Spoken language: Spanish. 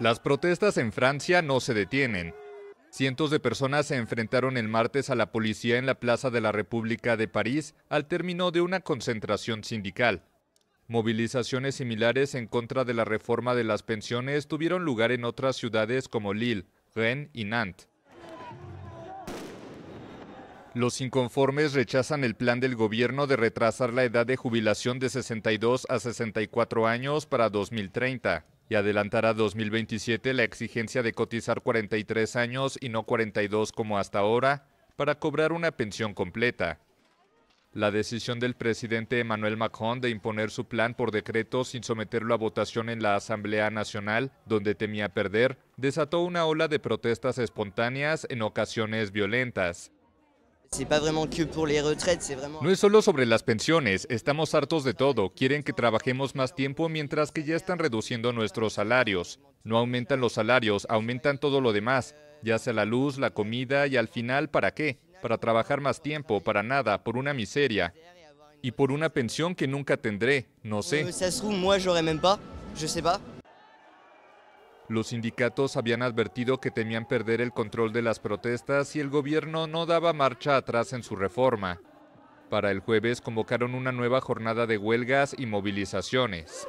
Las protestas en Francia no se detienen. Cientos de personas se enfrentaron el martes a la policía en la Plaza de la República de París al término de una concentración sindical. Movilizaciones similares en contra de la reforma de las pensiones tuvieron lugar en otras ciudades como Lille, Rennes y Nantes. Los inconformes rechazan el plan del gobierno de retrasar la edad de jubilación de 62 a 64 años para 2030 y adelantar a 2027 la exigencia de cotizar 43 años y no 42 como hasta ahora para cobrar una pensión completa. La decisión del presidente Emmanuel Macron de imponer su plan por decreto sin someterlo a votación en la Asamblea Nacional, donde temía perder, desató una ola de protestas espontáneas en ocasiones violentas. No es solo sobre las pensiones, estamos hartos de todo. Quieren que trabajemos más tiempo mientras que ya están reduciendo nuestros salarios. No aumentan los salarios, aumentan todo lo demás, ya sea la luz, la comida y al final, ¿para qué? Para trabajar más tiempo, para nada, por una miseria. Y por una pensión que nunca tendré, no sé. Euh, los sindicatos habían advertido que temían perder el control de las protestas si el gobierno no daba marcha atrás en su reforma. Para el jueves convocaron una nueva jornada de huelgas y movilizaciones.